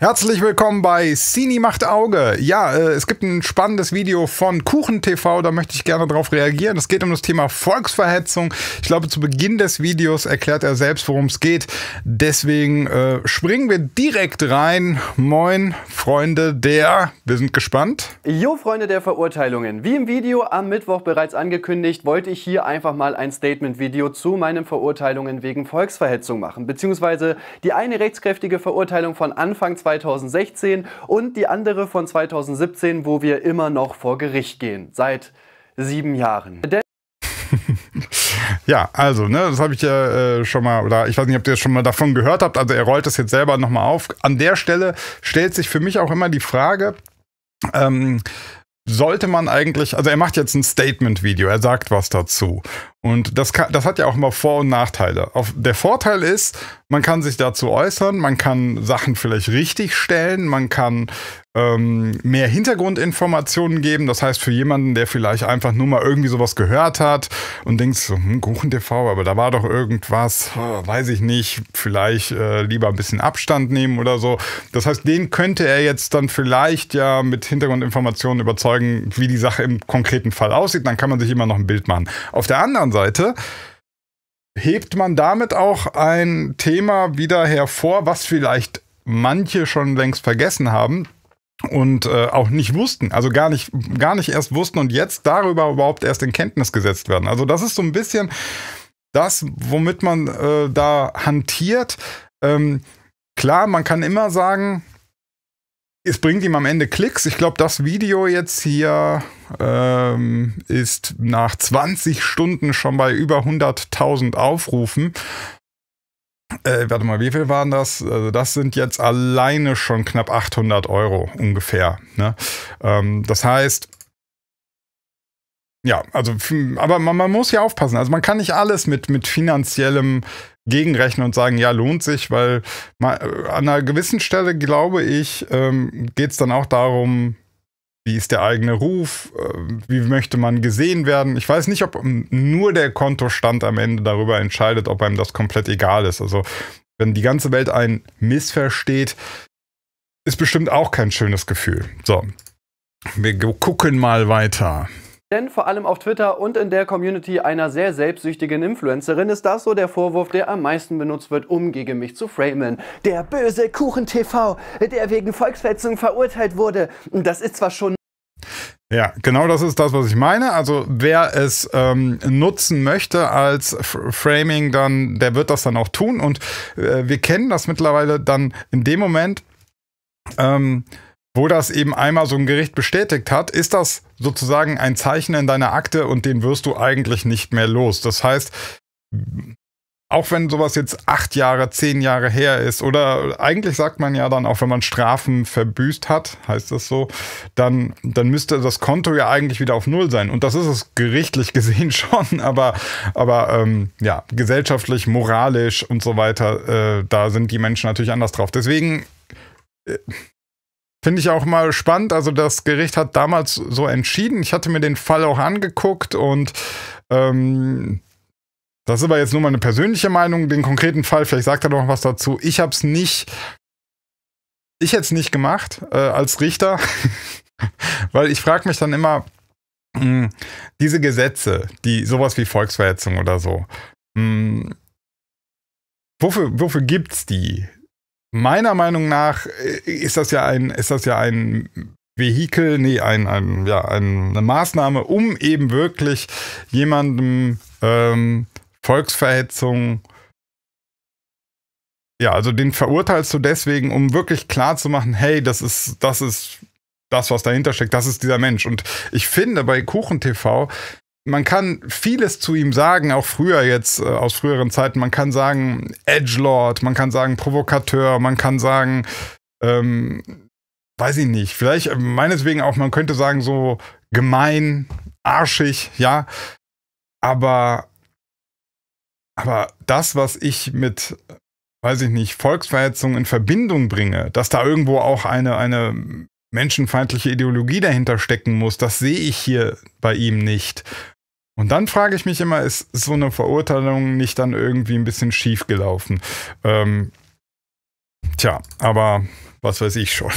Herzlich willkommen bei Cini macht Auge. Ja, äh, es gibt ein spannendes Video von Kuchen TV, da möchte ich gerne darauf reagieren. Es geht um das Thema Volksverhetzung. Ich glaube, zu Beginn des Videos erklärt er selbst, worum es geht. Deswegen äh, springen wir direkt rein. Moin, Freunde der, wir sind gespannt. Jo, Freunde der Verurteilungen. Wie im Video am Mittwoch bereits angekündigt, wollte ich hier einfach mal ein Statement-Video zu meinen Verurteilungen wegen Volksverhetzung machen. Beziehungsweise die eine rechtskräftige Verurteilung von Anfang 2020 2016 und die andere von 2017, wo wir immer noch vor Gericht gehen, seit sieben Jahren. Ja, also, ne, das habe ich ja äh, schon mal, oder ich weiß nicht, ob ihr schon mal davon gehört habt, also er rollt das jetzt selber nochmal auf. An der Stelle stellt sich für mich auch immer die Frage, ähm, sollte man eigentlich, also er macht jetzt ein Statement-Video, er sagt was dazu. Und das, kann, das hat ja auch immer Vor- und Nachteile. Auf, der Vorteil ist, man kann sich dazu äußern, man kann Sachen vielleicht richtig stellen, man kann ähm, mehr Hintergrundinformationen geben. Das heißt, für jemanden, der vielleicht einfach nur mal irgendwie sowas gehört hat und denkt so, hm, Kuchen TV, aber da war doch irgendwas, oh, weiß ich nicht, vielleicht äh, lieber ein bisschen Abstand nehmen oder so. Das heißt, den könnte er jetzt dann vielleicht ja mit Hintergrundinformationen überzeugen, wie die Sache im konkreten Fall aussieht. Dann kann man sich immer noch ein Bild machen. Auf der anderen Seite, Seite hebt man damit auch ein Thema wieder hervor, was vielleicht manche schon längst vergessen haben und äh, auch nicht wussten, also gar nicht, gar nicht erst wussten und jetzt darüber überhaupt erst in Kenntnis gesetzt werden. Also das ist so ein bisschen das, womit man äh, da hantiert. Ähm, klar, man kann immer sagen, es bringt ihm am Ende Klicks. Ich glaube, das Video jetzt hier ähm, ist nach 20 Stunden schon bei über 100.000 Aufrufen. Äh, warte mal, wie viel waren das? Also das sind jetzt alleine schon knapp 800 Euro ungefähr. Ne? Ähm, das heißt, ja, also, aber man, man, muss ja aufpassen. Also man kann nicht alles mit, mit finanziellem gegenrechnen und sagen, ja, lohnt sich, weil an einer gewissen Stelle, glaube ich, ähm, geht es dann auch darum, wie ist der eigene Ruf? Ähm, wie möchte man gesehen werden? Ich weiß nicht, ob nur der Kontostand am Ende darüber entscheidet, ob einem das komplett egal ist. Also, wenn die ganze Welt einen missversteht, ist bestimmt auch kein schönes Gefühl. So, wir gucken mal weiter. Denn vor allem auf Twitter und in der Community einer sehr selbstsüchtigen Influencerin ist das so der Vorwurf, der am meisten benutzt wird, um gegen mich zu framen. Der böse Kuchen TV, der wegen Volksverhetzung verurteilt wurde. Das ist zwar schon ja, genau das ist das, was ich meine. Also wer es ähm, nutzen möchte als F Framing, dann der wird das dann auch tun. Und äh, wir kennen das mittlerweile dann in dem Moment. Ähm, wo das eben einmal so ein Gericht bestätigt hat, ist das sozusagen ein Zeichen in deiner Akte und den wirst du eigentlich nicht mehr los. Das heißt, auch wenn sowas jetzt acht Jahre, zehn Jahre her ist, oder eigentlich sagt man ja dann auch, wenn man Strafen verbüßt hat, heißt das so, dann, dann müsste das Konto ja eigentlich wieder auf Null sein. Und das ist es gerichtlich gesehen schon, aber, aber ähm, ja, gesellschaftlich, moralisch und so weiter, äh, da sind die Menschen natürlich anders drauf. Deswegen. Äh, Finde ich auch mal spannend. Also das Gericht hat damals so entschieden. Ich hatte mir den Fall auch angeguckt und ähm, das ist aber jetzt nur meine persönliche Meinung. Den konkreten Fall, vielleicht sagt er noch was dazu. Ich habe es nicht, ich hätte es nicht gemacht äh, als Richter, weil ich frage mich dann immer, mh, hm, diese Gesetze, die sowas wie Volksverhetzung oder so, mh, hm, wofür, wofür gibt es die? meiner Meinung nach äh, ist das ja ein, ist das ja ein Vehikel, nee, ein, ein, ja, eine Maßnahme, um eben wirklich jemandem ähm, Volksverhetzung ja, also den verurteilst du deswegen, um wirklich klar zu machen, hey, das ist, das ist das, was dahinter steckt, das ist dieser Mensch. Und ich finde, bei Kuchen TV man kann vieles zu ihm sagen, auch früher jetzt äh, aus früheren Zeiten. Man kann sagen Edgelord, man kann sagen Provokateur, man kann sagen, ähm, weiß ich nicht, vielleicht äh, meineswegen auch, man könnte sagen so gemein, arschig, ja. Aber, aber das, was ich mit, weiß ich nicht, Volksverhetzung in Verbindung bringe, dass da irgendwo auch eine, eine menschenfeindliche Ideologie dahinter stecken muss. Das sehe ich hier bei ihm nicht. Und dann frage ich mich immer, ist so eine Verurteilung nicht dann irgendwie ein bisschen schief gelaufen? Ähm, tja, aber was weiß ich schon.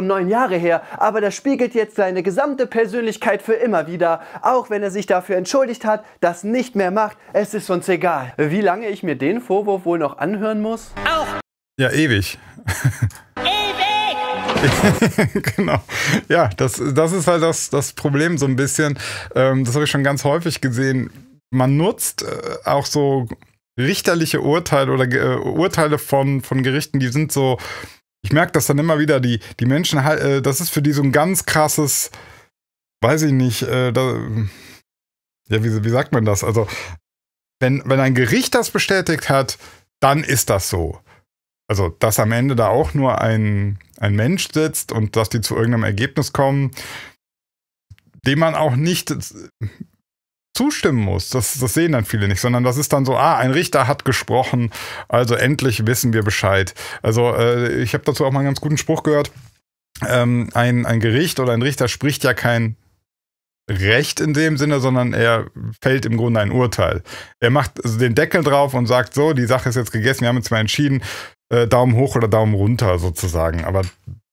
Neun Jahre her, aber das spiegelt jetzt seine gesamte Persönlichkeit für immer wieder. Auch wenn er sich dafür entschuldigt hat, das nicht mehr macht, es ist uns egal. Wie lange ich mir den Vorwurf wohl noch anhören muss? Auch. Ja, ewig. genau. Ja, das, das ist halt das, das Problem so ein bisschen. Ähm, das habe ich schon ganz häufig gesehen. Man nutzt äh, auch so richterliche Urteile oder äh, Urteile von, von Gerichten, die sind so, ich merke das dann immer wieder, die, die Menschen, äh, das ist für die so ein ganz krasses, weiß ich nicht, äh, da, ja, wie, wie sagt man das? Also, wenn, wenn ein Gericht das bestätigt hat, dann ist das so. Also, dass am Ende da auch nur ein ein Mensch sitzt und dass die zu irgendeinem Ergebnis kommen, dem man auch nicht zustimmen muss. Das, das, sehen dann viele nicht, sondern das ist dann so, ah, ein Richter hat gesprochen, also endlich wissen wir Bescheid. Also äh, ich habe dazu auch mal einen ganz guten Spruch gehört. Ähm, ein, ein Gericht oder ein Richter spricht ja kein Recht in dem Sinne, sondern er fällt im Grunde ein Urteil. Er macht den Deckel drauf und sagt so, die Sache ist jetzt gegessen, wir haben jetzt mal entschieden, äh, Daumen hoch oder Daumen runter sozusagen. Aber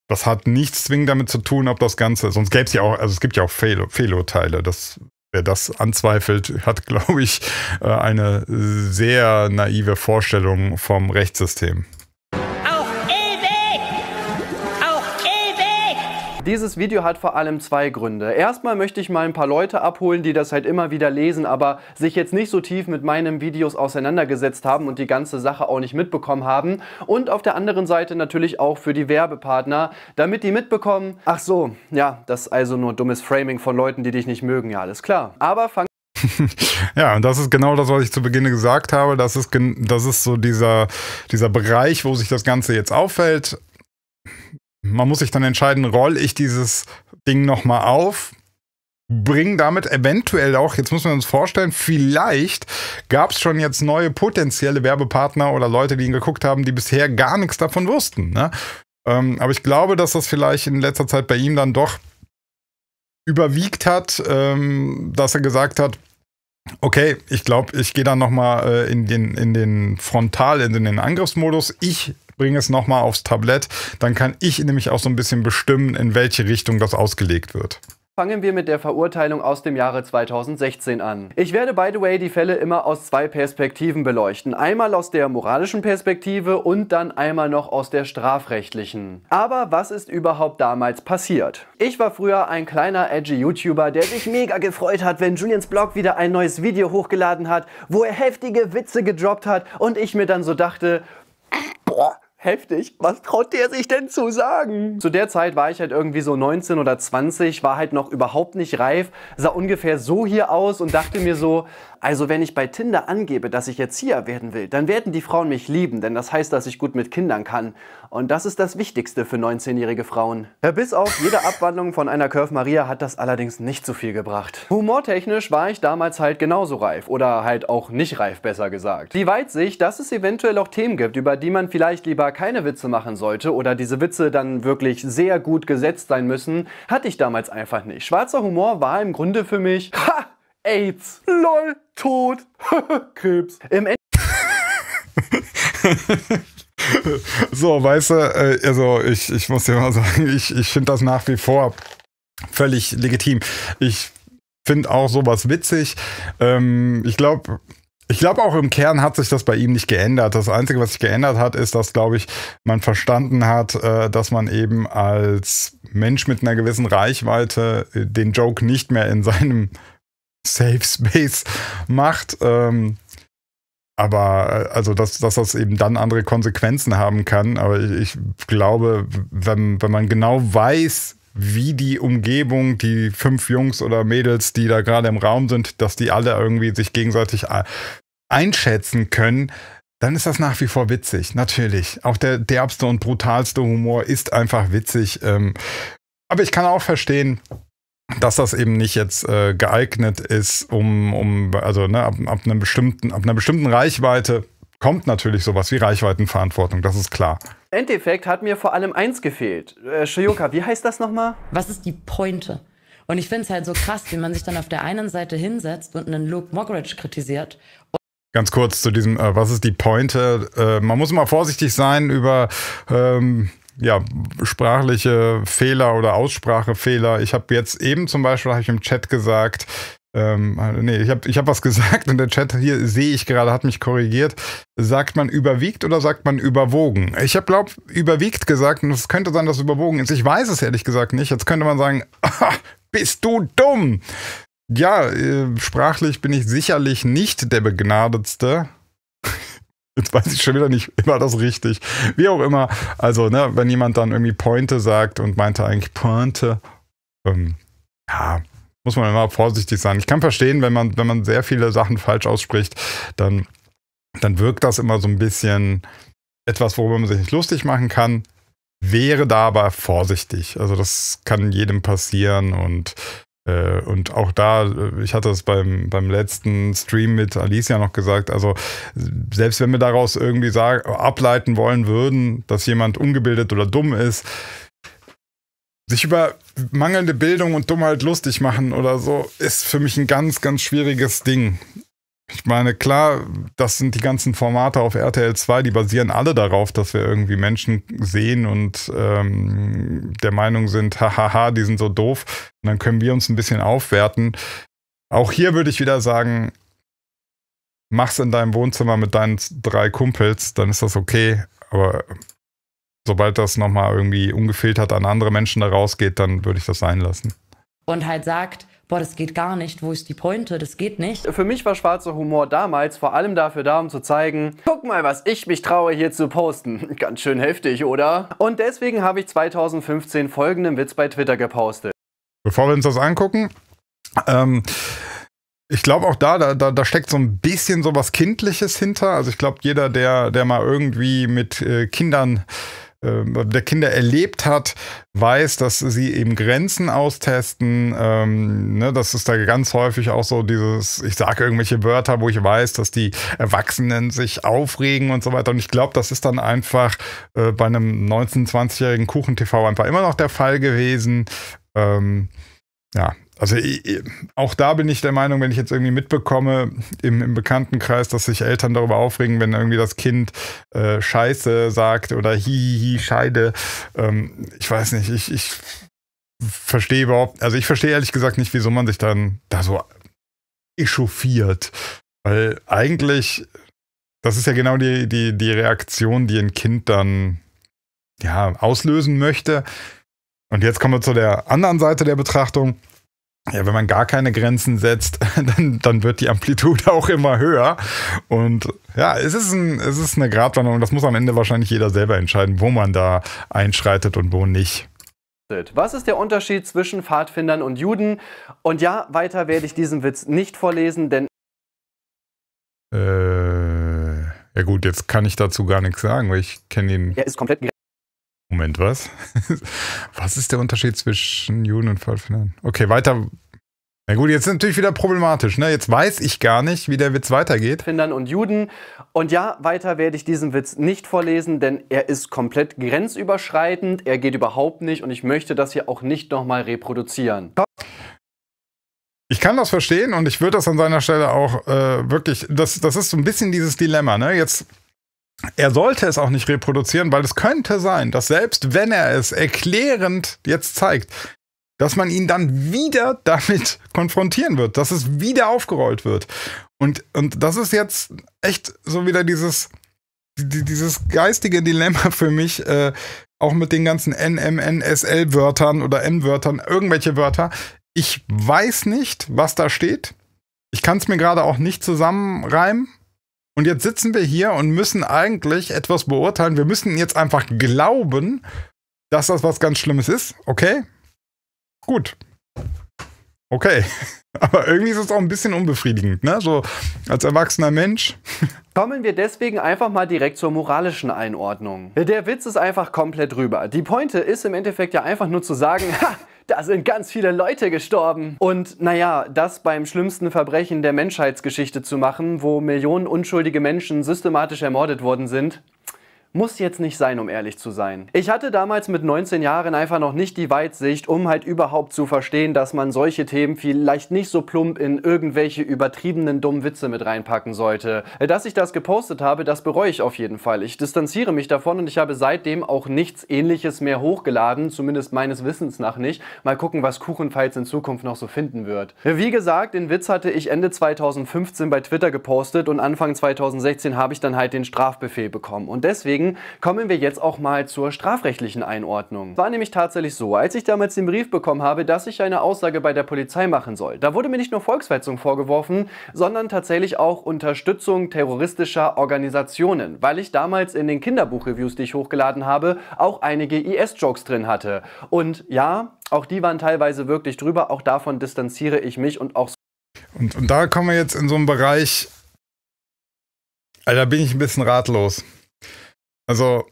das hat nichts zwingend damit zu tun, ob das Ganze, sonst gäbe es ja auch, also es gibt ja auch Fehlurteile. Das, wer das anzweifelt, hat, glaube ich, äh, eine sehr naive Vorstellung vom Rechtssystem. Dieses Video hat vor allem zwei Gründe. Erstmal möchte ich mal ein paar Leute abholen, die das halt immer wieder lesen, aber sich jetzt nicht so tief mit meinen Videos auseinandergesetzt haben und die ganze Sache auch nicht mitbekommen haben. Und auf der anderen Seite natürlich auch für die Werbepartner, damit die mitbekommen, ach so, ja, das ist also nur dummes Framing von Leuten, die dich nicht mögen, ja, alles klar. Aber fang ja, und das ist genau das, was ich zu Beginn gesagt habe. Das ist, das ist so dieser, dieser Bereich, wo sich das Ganze jetzt auffällt. Man muss sich dann entscheiden, roll ich dieses Ding nochmal auf, bring damit eventuell auch, jetzt müssen wir uns vorstellen, vielleicht gab es schon jetzt neue potenzielle Werbepartner oder Leute, die ihn geguckt haben, die bisher gar nichts davon wussten. Ne? Ähm, aber ich glaube, dass das vielleicht in letzter Zeit bei ihm dann doch überwiegt hat, ähm, dass er gesagt hat, Okay, ich glaube, ich gehe dann nochmal äh, in, den, in den Frontal, in den Angriffsmodus. Ich bring es nochmal aufs Tablett. Dann kann ich nämlich auch so ein bisschen bestimmen, in welche Richtung das ausgelegt wird. Fangen wir mit der Verurteilung aus dem Jahre 2016 an. Ich werde, by the way, die Fälle immer aus zwei Perspektiven beleuchten. Einmal aus der moralischen Perspektive und dann einmal noch aus der strafrechtlichen. Aber was ist überhaupt damals passiert? Ich war früher ein kleiner edgy YouTuber, der sich mega gefreut hat, wenn Julians Blog wieder ein neues Video hochgeladen hat, wo er heftige Witze gedroppt hat und ich mir dann so dachte, heftig. Was traut der sich denn zu sagen? Zu der Zeit war ich halt irgendwie so 19 oder 20, war halt noch überhaupt nicht reif, sah ungefähr so hier aus und dachte mir so, also wenn ich bei Tinder angebe, dass ich Erzieher werden will, dann werden die Frauen mich lieben, denn das heißt, dass ich gut mit Kindern kann. Und das ist das Wichtigste für 19-jährige Frauen. Bis auf jede Abwandlung von einer Curve Maria hat das allerdings nicht so viel gebracht. Humortechnisch war ich damals halt genauso reif. Oder halt auch nicht reif, besser gesagt. Die Weitsicht, dass es eventuell auch Themen gibt, über die man vielleicht lieber keine Witze machen sollte oder diese Witze dann wirklich sehr gut gesetzt sein müssen, hatte ich damals einfach nicht. Schwarzer Humor war im Grunde für mich, ha, AIDS, lol, Tod! Krebs. Im Endeffekt so, weißt du, äh, also ich, ich muss dir mal sagen, ich, ich finde das nach wie vor völlig legitim. Ich finde auch sowas witzig. Ähm, ich glaube, ich glaube auch im Kern hat sich das bei ihm nicht geändert. Das Einzige, was sich geändert hat, ist, dass, glaube ich, man verstanden hat, äh, dass man eben als Mensch mit einer gewissen Reichweite äh, den Joke nicht mehr in seinem Safe Space macht. Ähm, aber äh, also, dass, dass das eben dann andere Konsequenzen haben kann. Aber ich, ich glaube, wenn, wenn man genau weiß, wie die Umgebung, die fünf Jungs oder Mädels, die da gerade im Raum sind, dass die alle irgendwie sich gegenseitig äh, einschätzen können, dann ist das nach wie vor witzig, natürlich. Auch der derbste und brutalste Humor ist einfach witzig. Ähm, aber ich kann auch verstehen, dass das eben nicht jetzt äh, geeignet ist, um, um also ne, ab, ab, einem bestimmten, ab einer bestimmten Reichweite kommt natürlich sowas wie Reichweitenverantwortung, das ist klar. Im Endeffekt hat mir vor allem eins gefehlt. Äh, Shioka, wie heißt das nochmal? Was ist die Pointe? Und ich finde es halt so krass, wie man sich dann auf der einen Seite hinsetzt und einen Luke Mockridge kritisiert. Ganz kurz zu diesem, äh, was ist die Pointe? Äh, man muss mal vorsichtig sein über... Ähm ja, sprachliche Fehler oder Aussprachefehler. Ich habe jetzt eben zum Beispiel, habe ich im Chat gesagt, ähm, nee, ich habe ich hab was gesagt und der Chat hier sehe ich gerade, hat mich korrigiert. Sagt man überwiegt oder sagt man überwogen? Ich habe, glaube überwiegt gesagt und es könnte sein, dass überwogen ist. Ich weiß es ehrlich gesagt nicht. Jetzt könnte man sagen, ah, bist du dumm? Ja, äh, sprachlich bin ich sicherlich nicht der Begnadetste. Jetzt weiß ich schon wieder nicht, war das richtig? Wie auch immer. Also, ne, wenn jemand dann irgendwie Pointe sagt und meinte eigentlich Pointe, ähm, ja, muss man immer vorsichtig sein. Ich kann verstehen, wenn man, wenn man sehr viele Sachen falsch ausspricht, dann, dann wirkt das immer so ein bisschen etwas, worüber man sich nicht lustig machen kann. Wäre da aber vorsichtig. Also das kann jedem passieren und äh, und auch da, äh, ich hatte es beim, beim letzten Stream mit Alicia noch gesagt, also selbst wenn wir daraus irgendwie sagen, ableiten wollen würden, dass jemand ungebildet oder dumm ist, sich über mangelnde Bildung und Dummheit lustig machen oder so, ist für mich ein ganz, ganz schwieriges Ding. Ich meine, klar, das sind die ganzen Formate auf RTL 2, die basieren alle darauf, dass wir irgendwie Menschen sehen und ähm, der Meinung sind, hahaha, die sind so doof. Und dann können wir uns ein bisschen aufwerten. Auch hier würde ich wieder sagen, mach's in deinem Wohnzimmer mit deinen drei Kumpels, dann ist das okay. Aber sobald das nochmal irgendwie ungefiltert an andere Menschen da rausgeht, dann würde ich das sein lassen. Und halt sagt, boah, das geht gar nicht, wo ist die Pointe, das geht nicht. Für mich war schwarzer Humor damals vor allem dafür da, um zu zeigen, guck mal, was ich mich traue hier zu posten. Ganz schön heftig, oder? Und deswegen habe ich 2015 folgenden Witz bei Twitter gepostet. Bevor wir uns das angucken, ähm, ich glaube auch da, da, da, steckt so ein bisschen so was Kindliches hinter. Also ich glaube, jeder, der, der mal irgendwie mit äh, Kindern ähm, der Kinder erlebt hat, weiß, dass sie eben Grenzen austesten. Ähm, ne, das ist da ganz häufig auch so dieses, ich sage irgendwelche Wörter, wo ich weiß, dass die Erwachsenen sich aufregen und so weiter. Und ich glaube, das ist dann einfach äh, bei einem 19-, 20-jährigen Kuchen-TV einfach immer noch der Fall gewesen. Ähm, ja, also auch da bin ich der Meinung, wenn ich jetzt irgendwie mitbekomme im, im Bekanntenkreis, dass sich Eltern darüber aufregen, wenn irgendwie das Kind äh, Scheiße sagt oder hihihi Scheide. Ähm, ich weiß nicht, ich, ich verstehe überhaupt, also ich verstehe ehrlich gesagt nicht, wieso man sich dann da so echauffiert. Weil eigentlich, das ist ja genau die, die, die Reaktion, die ein Kind dann ja, auslösen möchte. Und jetzt kommen wir zu der anderen Seite der Betrachtung ja, wenn man gar keine Grenzen setzt, dann, dann wird die Amplitude auch immer höher. Und ja, es ist, ein, es ist eine Gratwanderung. Das muss am Ende wahrscheinlich jeder selber entscheiden, wo man da einschreitet und wo nicht. Was ist der Unterschied zwischen Pfadfindern und Juden? Und ja, weiter werde ich diesen Witz nicht vorlesen, denn. Äh, ja, gut, jetzt kann ich dazu gar nichts sagen, weil ich kenne ihn. Er ist komplett Moment, was? was ist der Unterschied zwischen Juden und Pfadfindern? Okay, weiter. Na gut, jetzt ist natürlich wieder problematisch. Ne? Jetzt weiß ich gar nicht, wie der Witz weitergeht. Findern und Juden. Und ja, weiter werde ich diesen Witz nicht vorlesen, denn er ist komplett grenzüberschreitend. Er geht überhaupt nicht und ich möchte das hier auch nicht nochmal reproduzieren. Ich kann das verstehen und ich würde das an seiner Stelle auch äh, wirklich. Das, das ist so ein bisschen dieses Dilemma. Ne? Jetzt er sollte es auch nicht reproduzieren, weil es könnte sein, dass selbst wenn er es erklärend jetzt zeigt, dass man ihn dann wieder damit konfrontieren wird, dass es wieder aufgerollt wird. Und, und das ist jetzt echt so wieder dieses, dieses geistige Dilemma für mich, äh, auch mit den ganzen NMNSL-Wörtern oder M-Wörtern, irgendwelche Wörter. Ich weiß nicht, was da steht. Ich kann es mir gerade auch nicht zusammenreimen. Und jetzt sitzen wir hier und müssen eigentlich etwas beurteilen. Wir müssen jetzt einfach glauben, dass das was ganz Schlimmes ist. Okay? Gut. Okay. Aber irgendwie ist es auch ein bisschen unbefriedigend, ne? So als erwachsener Mensch. Kommen wir deswegen einfach mal direkt zur moralischen Einordnung. Der Witz ist einfach komplett rüber. Die Pointe ist im Endeffekt ja einfach nur zu sagen, ha, da sind ganz viele Leute gestorben. Und naja, das beim schlimmsten Verbrechen der Menschheitsgeschichte zu machen, wo Millionen unschuldige Menschen systematisch ermordet worden sind, muss jetzt nicht sein, um ehrlich zu sein. Ich hatte damals mit 19 Jahren einfach noch nicht die Weitsicht, um halt überhaupt zu verstehen, dass man solche Themen vielleicht nicht so plump in irgendwelche übertriebenen dummen Witze mit reinpacken sollte. Dass ich das gepostet habe, das bereue ich auf jeden Fall. Ich distanziere mich davon und ich habe seitdem auch nichts ähnliches mehr hochgeladen, zumindest meines Wissens nach nicht. Mal gucken, was Kuchenfalls in Zukunft noch so finden wird. Wie gesagt, den Witz hatte ich Ende 2015 bei Twitter gepostet und Anfang 2016 habe ich dann halt den Strafbefehl bekommen. Und deswegen Minuten, kommen wir jetzt auch mal zur strafrechtlichen Einordnung. Es War nämlich tatsächlich so, als ich damals den Brief bekommen habe, dass ich eine Aussage bei der Polizei machen soll. Da wurde mir nicht nur Volksverhetzung vorgeworfen, sondern tatsächlich auch Unterstützung terroristischer Organisationen, weil ich damals in den Kinderbuchreviews, die ich hochgeladen habe, auch einige IS-Jokes drin hatte. Und ja, auch die waren teilweise wirklich drüber, auch davon distanziere ich mich und auch so und, und da kommen wir jetzt in so einen Bereich, also da bin ich ein bisschen ratlos. Also,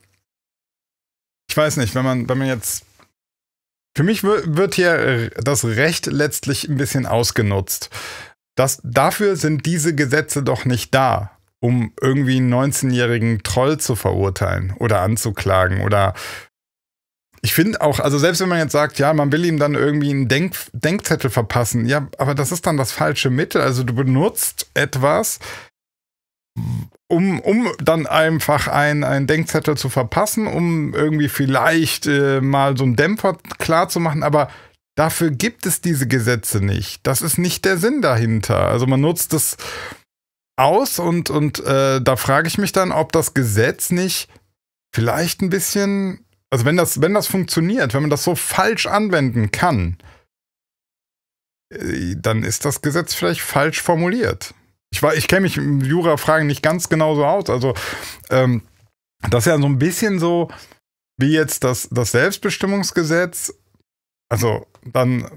ich weiß nicht, wenn man, wenn man jetzt. Für mich wird hier das Recht letztlich ein bisschen ausgenutzt. Das, dafür sind diese Gesetze doch nicht da, um irgendwie einen 19-jährigen Troll zu verurteilen oder anzuklagen oder ich finde auch, also selbst wenn man jetzt sagt, ja, man will ihm dann irgendwie einen Denk Denkzettel verpassen, ja, aber das ist dann das falsche Mittel. Also du benutzt etwas, um, um dann einfach einen Denkzettel zu verpassen, um irgendwie vielleicht äh, mal so einen Dämpfer klar zu machen, aber dafür gibt es diese Gesetze nicht. Das ist nicht der Sinn dahinter. Also man nutzt das aus und, und äh, da frage ich mich dann, ob das Gesetz nicht vielleicht ein bisschen, also wenn das, wenn das funktioniert, wenn man das so falsch anwenden kann, äh, dann ist das Gesetz vielleicht falsch formuliert. Ich, ich kenne mich im Jura-Fragen nicht ganz genau so aus. Also, ähm, das ist ja so ein bisschen so wie jetzt das, das Selbstbestimmungsgesetz. Also, dann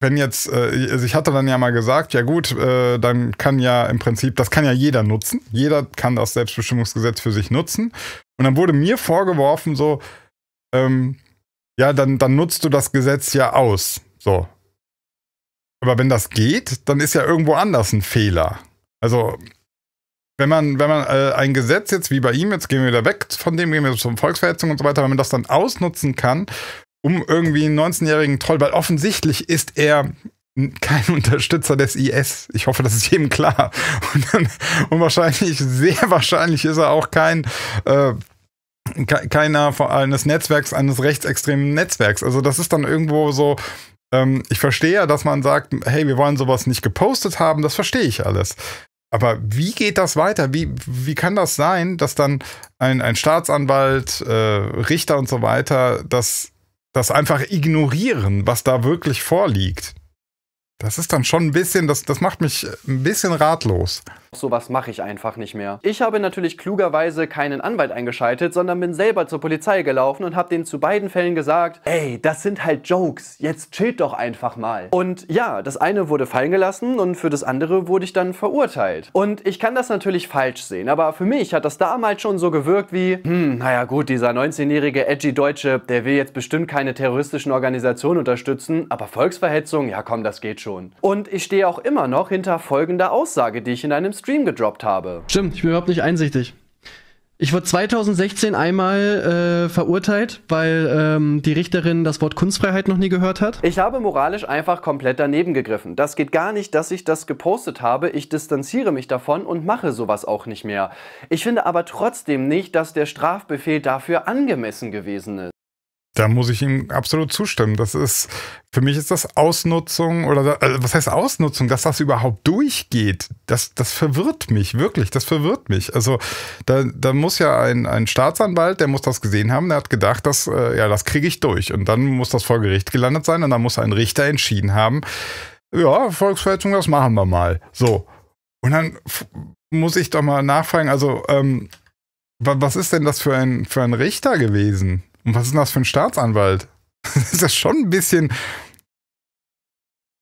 wenn jetzt, äh, also ich hatte dann ja mal gesagt, ja gut, äh, dann kann ja im Prinzip, das kann ja jeder nutzen. Jeder kann das Selbstbestimmungsgesetz für sich nutzen. Und dann wurde mir vorgeworfen, so, ähm, ja, dann, dann nutzt du das Gesetz ja aus. So. Aber wenn das geht, dann ist ja irgendwo anders ein Fehler. Also, wenn man, wenn man äh, ein Gesetz jetzt wie bei ihm, jetzt gehen wir wieder weg von dem, gehen wir zum Volksverhetzung und so weiter, wenn man das dann ausnutzen kann, um irgendwie einen 19-jährigen Troll, weil offensichtlich ist er kein Unterstützer des IS. Ich hoffe, das ist jedem klar. Und, dann, und wahrscheinlich, sehr wahrscheinlich ist er auch kein, äh, keiner vor allem des Netzwerks, eines rechtsextremen Netzwerks. Also das ist dann irgendwo so, ähm, ich verstehe ja, dass man sagt, hey, wir wollen sowas nicht gepostet haben, das verstehe ich alles. Aber wie geht das weiter? Wie, wie kann das sein, dass dann ein, ein Staatsanwalt, äh, Richter und so weiter das, das einfach ignorieren, was da wirklich vorliegt? Das ist dann schon ein bisschen, das, das macht mich ein bisschen ratlos. Sowas mache ich einfach nicht mehr. Ich habe natürlich klugerweise keinen Anwalt eingeschaltet, sondern bin selber zur Polizei gelaufen und habe denen zu beiden Fällen gesagt, ey, das sind halt Jokes, jetzt chillt doch einfach mal. Und ja, das eine wurde fallen gelassen und für das andere wurde ich dann verurteilt. Und ich kann das natürlich falsch sehen, aber für mich hat das damals schon so gewirkt wie, hm, naja gut, dieser 19-jährige edgy Deutsche, der will jetzt bestimmt keine terroristischen Organisationen unterstützen, aber Volksverhetzung, ja komm, das geht schon. Und ich stehe auch immer noch hinter folgender Aussage, die ich in einem Stream gedroppt habe. Stimmt, ich bin überhaupt nicht einsichtig. Ich wurde 2016 einmal äh, verurteilt, weil ähm, die Richterin das Wort Kunstfreiheit noch nie gehört hat. Ich habe moralisch einfach komplett daneben gegriffen. Das geht gar nicht, dass ich das gepostet habe. Ich distanziere mich davon und mache sowas auch nicht mehr. Ich finde aber trotzdem nicht, dass der Strafbefehl dafür angemessen gewesen ist. Da muss ich ihm absolut zustimmen. Das ist, für mich ist das Ausnutzung oder also was heißt Ausnutzung, dass das überhaupt durchgeht. Das, das verwirrt mich, wirklich, das verwirrt mich. Also da, da muss ja ein, ein Staatsanwalt, der muss das gesehen haben, der hat gedacht, dass, äh, ja, das kriege ich durch. Und dann muss das vor Gericht gelandet sein und dann muss ein Richter entschieden haben, ja, Volksverhetzung, das machen wir mal. So. Und dann muss ich doch mal nachfragen, also ähm, was ist denn das für ein, für ein Richter gewesen? Und was ist denn das für ein Staatsanwalt? Das ist das schon ein bisschen.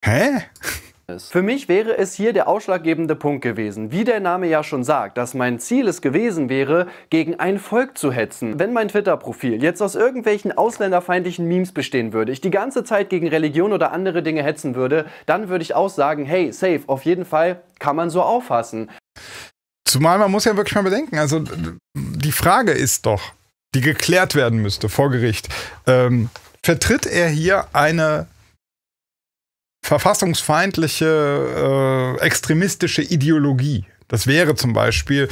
Hä? Für mich wäre es hier der ausschlaggebende Punkt gewesen. Wie der Name ja schon sagt, dass mein Ziel es gewesen wäre, gegen ein Volk zu hetzen. Wenn mein Twitter-Profil jetzt aus irgendwelchen ausländerfeindlichen Memes bestehen würde, ich die ganze Zeit gegen Religion oder andere Dinge hetzen würde, dann würde ich auch sagen, hey, safe, auf jeden Fall kann man so auffassen. Zumal man muss ja wirklich mal bedenken, also die Frage ist doch, die geklärt werden müsste vor Gericht, ähm, vertritt er hier eine verfassungsfeindliche, äh, extremistische Ideologie. Das wäre zum Beispiel,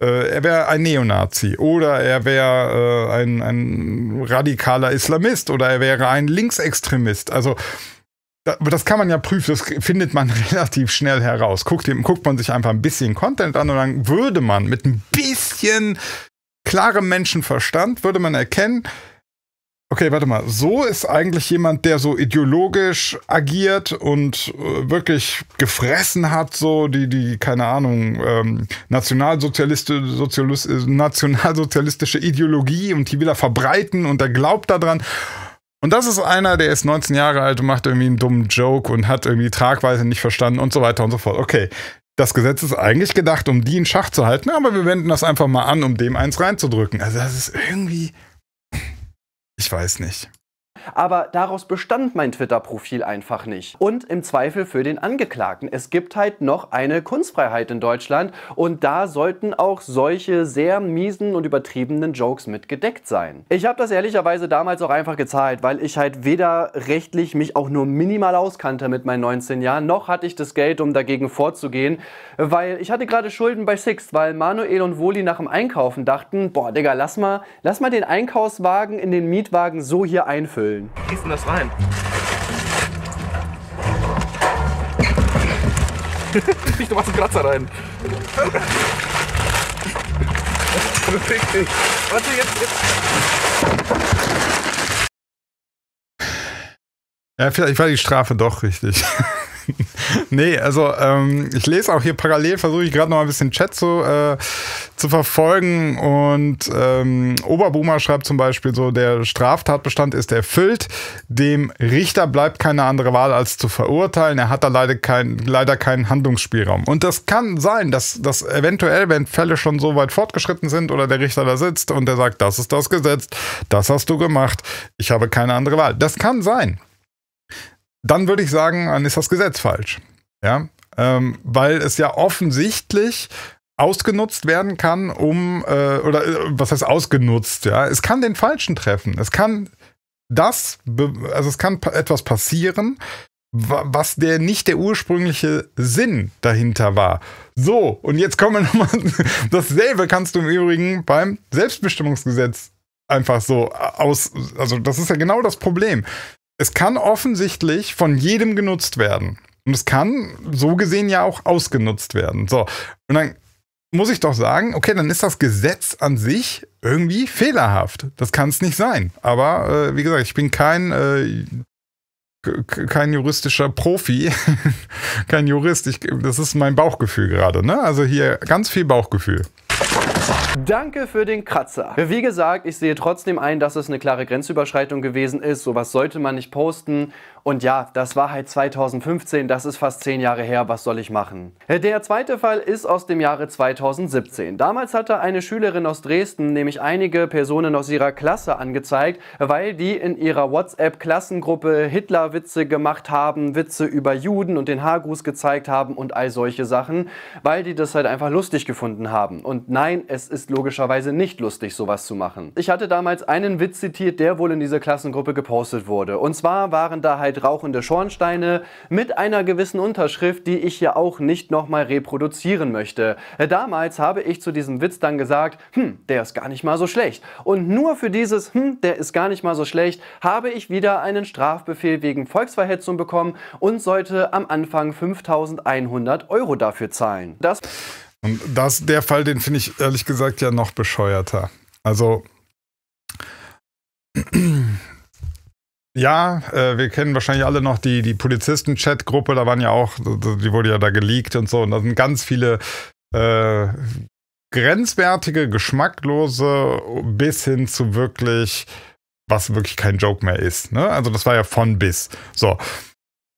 äh, er wäre ein Neonazi oder er wäre äh, ein, ein radikaler Islamist oder er wäre ein Linksextremist. Also das kann man ja prüfen, das findet man relativ schnell heraus. Guckt, guckt man sich einfach ein bisschen Content an und dann würde man mit ein bisschen klarem Menschenverstand würde man erkennen, okay, warte mal, so ist eigentlich jemand, der so ideologisch agiert und äh, wirklich gefressen hat, so die, die, keine Ahnung, ähm, Nationalsozialiste, Sozialist, äh, nationalsozialistische Ideologie und die will er verbreiten und er glaubt daran. Und das ist einer, der ist 19 Jahre alt und macht irgendwie einen dummen Joke und hat irgendwie die Tragweite nicht verstanden und so weiter und so fort. Okay, das Gesetz ist eigentlich gedacht, um die in Schach zu halten, aber wir wenden das einfach mal an, um dem eins reinzudrücken. Also das ist irgendwie, ich weiß nicht. Aber daraus bestand mein Twitter-Profil einfach nicht. Und im Zweifel für den Angeklagten. Es gibt halt noch eine Kunstfreiheit in Deutschland und da sollten auch solche sehr miesen und übertriebenen Jokes mit gedeckt sein. Ich habe das ehrlicherweise damals auch einfach gezahlt, weil ich halt weder rechtlich mich auch nur minimal auskannte mit meinen 19 Jahren, noch hatte ich das Geld, um dagegen vorzugehen, weil ich hatte gerade Schulden bei Six, weil Manuel und Woli nach dem Einkaufen dachten, boah Digga, lass mal, lass mal den Einkaufswagen in den Mietwagen so hier einfüllen füllen. Gießen das rein. Nicht, du machst einen Kratzer rein. Wirklich. Warte, jetzt, jetzt. Ja, vielleicht war die Strafe doch richtig. nee, also ähm, ich lese auch hier parallel, versuche ich gerade noch ein bisschen Chat zu, äh, zu verfolgen. Und ähm, Oberboomer schreibt zum Beispiel so, der Straftatbestand ist erfüllt. Dem Richter bleibt keine andere Wahl, als zu verurteilen. Er hat da leider, kein, leider keinen Handlungsspielraum. Und das kann sein, dass, dass eventuell, wenn Fälle schon so weit fortgeschritten sind oder der Richter da sitzt und der sagt, das ist das Gesetz, das hast du gemacht, ich habe keine andere Wahl. Das kann sein dann würde ich sagen, dann ist das Gesetz falsch. Ja, ähm, weil es ja offensichtlich ausgenutzt werden kann, um, äh, oder äh, was heißt ausgenutzt, ja, es kann den Falschen treffen. Es kann das, also es kann etwas passieren, was der nicht der ursprüngliche Sinn dahinter war. So, und jetzt kommen wir nochmal. Dasselbe kannst du im Übrigen beim Selbstbestimmungsgesetz einfach so äh, aus. Also, das ist ja genau das Problem. Es kann offensichtlich von jedem genutzt werden. Und es kann so gesehen ja auch ausgenutzt werden. So, und dann muss ich doch sagen, okay, dann ist das Gesetz an sich irgendwie fehlerhaft. Das kann es nicht sein. Aber äh, wie gesagt, ich bin kein, äh, kein juristischer Profi, kein Jurist. Ich, das ist mein Bauchgefühl gerade. Ne? Also hier ganz viel Bauchgefühl. Danke für den Kratzer. Wie gesagt, ich sehe trotzdem ein, dass es eine klare Grenzüberschreitung gewesen ist. Sowas sollte man nicht posten. Und ja, das war halt 2015, das ist fast zehn Jahre her, was soll ich machen? Der zweite Fall ist aus dem Jahre 2017. Damals hatte eine Schülerin aus Dresden nämlich einige Personen aus ihrer Klasse angezeigt, weil die in ihrer WhatsApp-Klassengruppe Hitler-Witze gemacht haben, Witze über Juden und den Haargruß gezeigt haben und all solche Sachen, weil die das halt einfach lustig gefunden haben. Und nein, es ist logischerweise nicht lustig, sowas zu machen. Ich hatte damals einen Witz zitiert, der wohl in dieser Klassengruppe gepostet wurde. Und zwar waren da halt Sicherheit rauchende Schornsteine mit einer gewissen Unterschrift, die ich ja auch nicht nochmal reproduzieren möchte. Damals habe ich zu diesem Witz dann gesagt, hm, der ist gar nicht mal so schlecht. Und nur für dieses, hm, der ist gar nicht mal so schlecht, habe ich wieder einen Strafbefehl wegen Volksverhetzung bekommen und sollte am Anfang 5100 Euro dafür zahlen. Das und das, der Fall, den finde ich ehrlich gesagt ja noch bescheuerter. Also Ja, äh, wir kennen wahrscheinlich alle noch die, die Polizisten-Chat-Gruppe, da waren ja auch, die wurde ja da geleakt und so, und da sind ganz viele äh, grenzwertige, geschmacklose bis hin zu wirklich, was wirklich kein Joke mehr ist. Ne? Also das war ja von bis. So.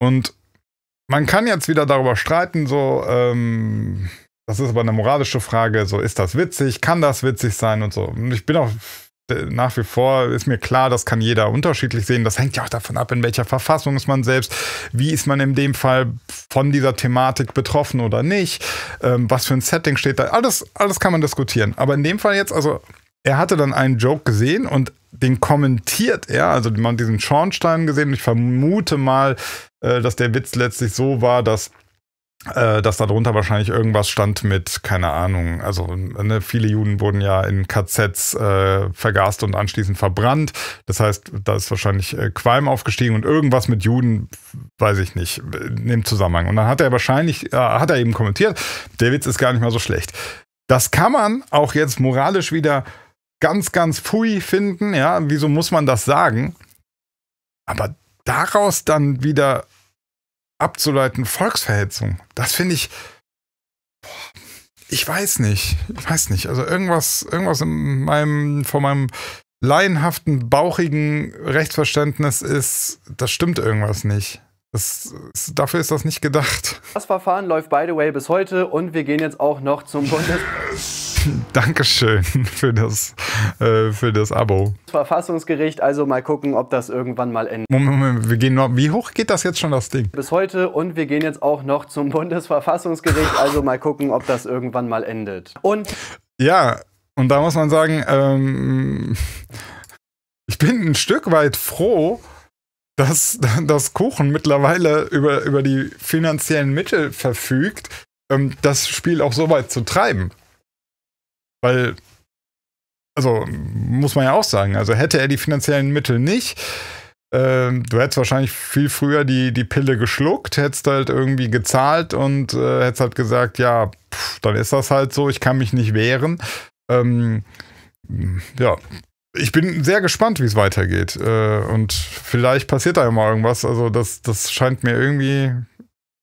Und man kann jetzt wieder darüber streiten, so, ähm, das ist aber eine moralische Frage, so ist das witzig, kann das witzig sein und so. Und ich bin auch nach wie vor ist mir klar, das kann jeder unterschiedlich sehen. Das hängt ja auch davon ab, in welcher Verfassung ist man selbst, wie ist man in dem Fall von dieser Thematik betroffen oder nicht, ähm, was für ein Setting steht da. Alles, alles kann man diskutieren. Aber in dem Fall jetzt, also er hatte dann einen Joke gesehen und den kommentiert er, also man hat diesen Schornstein gesehen. Ich vermute mal, äh, dass der Witz letztlich so war, dass äh, dass darunter wahrscheinlich irgendwas stand mit, keine Ahnung, also ne, viele Juden wurden ja in KZs äh, vergast und anschließend verbrannt. Das heißt, da ist wahrscheinlich äh, Qualm aufgestiegen und irgendwas mit Juden, weiß ich nicht, in dem Zusammenhang. Und dann hat er wahrscheinlich, äh, hat er eben kommentiert, der Witz ist gar nicht mal so schlecht. Das kann man auch jetzt moralisch wieder ganz, ganz pfui finden, ja, wieso muss man das sagen? Aber daraus dann wieder abzuleiten, Volksverhetzung. Das finde ich. Ich weiß nicht. Ich weiß nicht. Also irgendwas, irgendwas in meinem, von meinem laienhaften, bauchigen Rechtsverständnis ist, das stimmt irgendwas nicht. Das, dafür ist das nicht gedacht. Das Verfahren läuft, by the way, bis heute und wir gehen jetzt auch noch zum Bundes. Dankeschön für das, äh, für das Abo. Verfassungsgericht, also mal gucken, ob das irgendwann mal endet. Moment, Moment, wir gehen noch, wie hoch geht das jetzt schon, das Ding? Bis heute und wir gehen jetzt auch noch zum Bundesverfassungsgericht, also mal gucken, ob das irgendwann mal endet. Und. Ja, und da muss man sagen, ähm, ich bin ein Stück weit froh, dass, das Kuchen mittlerweile über, über die finanziellen Mittel verfügt, ähm, das Spiel auch so weit zu treiben. Weil, also muss man ja auch sagen, also hätte er die finanziellen Mittel nicht, ähm, du hättest wahrscheinlich viel früher die, die Pille geschluckt, hättest halt irgendwie gezahlt und äh, hättest halt gesagt, ja, pff, dann ist das halt so, ich kann mich nicht wehren. Ähm, ja, ich bin sehr gespannt, wie es weitergeht. Äh, und vielleicht passiert da ja mal irgendwas. Also das, das scheint mir irgendwie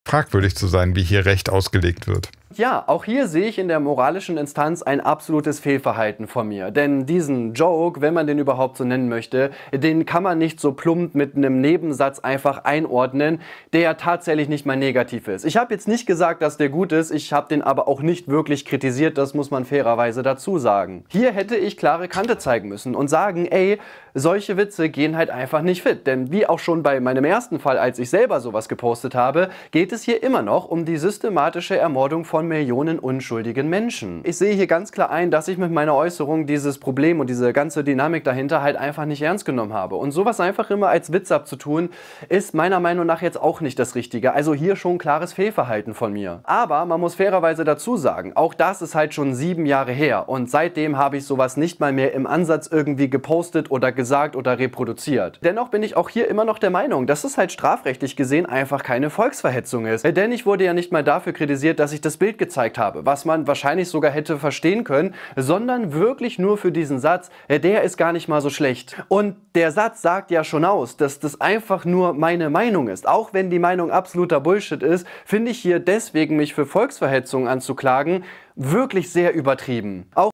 fragwürdig zu sein, wie hier Recht ausgelegt wird. Ja, auch hier sehe ich in der moralischen Instanz ein absolutes Fehlverhalten von mir. Denn diesen Joke, wenn man den überhaupt so nennen möchte, den kann man nicht so plump mit einem Nebensatz einfach einordnen, der ja tatsächlich nicht mal negativ ist. Ich habe jetzt nicht gesagt, dass der gut ist, ich habe den aber auch nicht wirklich kritisiert, das muss man fairerweise dazu sagen. Hier hätte ich klare Kante zeigen müssen und sagen, ey, solche Witze gehen halt einfach nicht fit. Denn wie auch schon bei meinem ersten Fall, als ich selber sowas gepostet habe, geht es hier immer noch um die systematische Ermordung von von Millionen unschuldigen Menschen. Ich sehe hier ganz klar ein, dass ich mit meiner Äußerung dieses Problem und diese ganze Dynamik dahinter halt einfach nicht ernst genommen habe. Und sowas einfach immer als Witz abzutun, ist meiner Meinung nach jetzt auch nicht das Richtige. Also hier schon klares Fehlverhalten von mir. Aber man muss fairerweise dazu sagen, auch das ist halt schon sieben Jahre her und seitdem habe ich sowas nicht mal mehr im Ansatz irgendwie gepostet oder gesagt oder reproduziert. Dennoch bin ich auch hier immer noch der Meinung, dass es halt strafrechtlich gesehen einfach keine Volksverhetzung ist. Denn ich wurde ja nicht mal dafür kritisiert, dass ich das Bild Bild gezeigt habe, was man wahrscheinlich sogar hätte verstehen können, sondern wirklich nur für diesen Satz, äh, der ist gar nicht mal so schlecht. Und der Satz sagt ja schon aus, dass das einfach nur meine Meinung ist. Auch wenn die Meinung absoluter Bullshit ist, finde ich hier deswegen mich für Volksverhetzung anzuklagen wirklich sehr übertrieben. Auch